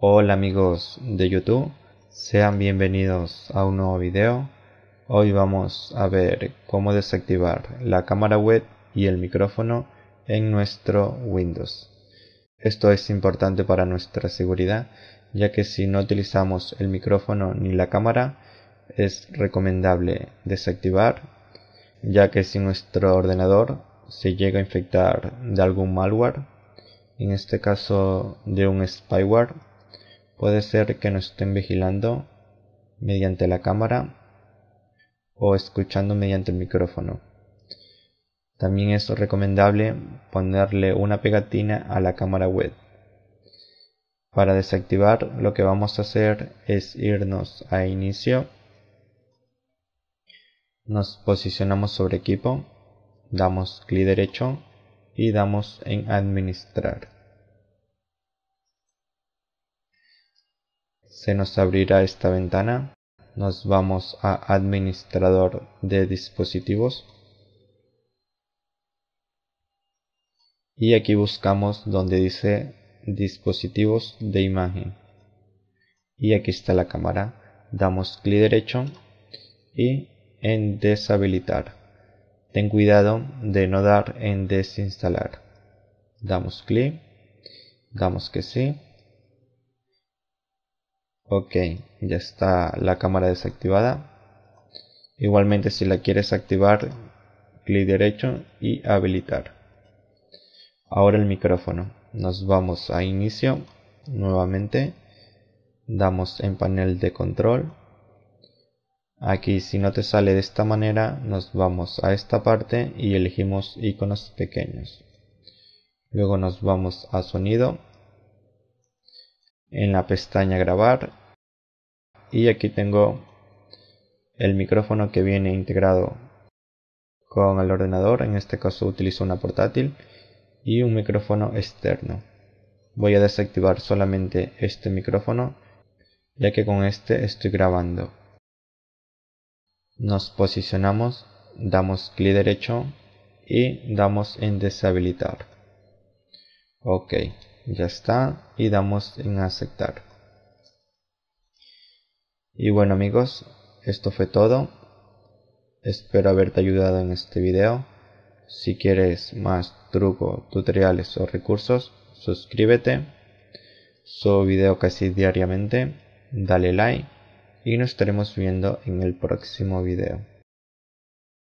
Hola amigos de YouTube, sean bienvenidos a un nuevo video. Hoy vamos a ver cómo desactivar la cámara web y el micrófono en nuestro Windows. Esto es importante para nuestra seguridad, ya que si no utilizamos el micrófono ni la cámara, es recomendable desactivar, ya que si nuestro ordenador se llega a infectar de algún malware, en este caso de un spyware, Puede ser que nos estén vigilando mediante la cámara o escuchando mediante el micrófono. También es recomendable ponerle una pegatina a la cámara web. Para desactivar lo que vamos a hacer es irnos a inicio, nos posicionamos sobre equipo, damos clic derecho y damos en administrar. se nos abrirá esta ventana. Nos vamos a administrador de dispositivos. Y aquí buscamos donde dice dispositivos de imagen. Y aquí está la cámara. Damos clic derecho y en deshabilitar. Ten cuidado de no dar en desinstalar. Damos clic. Damos que sí ok ya está la cámara desactivada igualmente si la quieres activar clic derecho y habilitar ahora el micrófono nos vamos a inicio nuevamente damos en panel de control aquí si no te sale de esta manera nos vamos a esta parte y elegimos iconos pequeños luego nos vamos a sonido en la pestaña grabar y aquí tengo el micrófono que viene integrado con el ordenador en este caso utilizo una portátil y un micrófono externo voy a desactivar solamente este micrófono ya que con este estoy grabando nos posicionamos damos clic derecho y damos en deshabilitar ok ya está y damos en aceptar y bueno amigos esto fue todo espero haberte ayudado en este video si quieres más trucos tutoriales o recursos suscríbete subo video casi diariamente dale like y nos estaremos viendo en el próximo video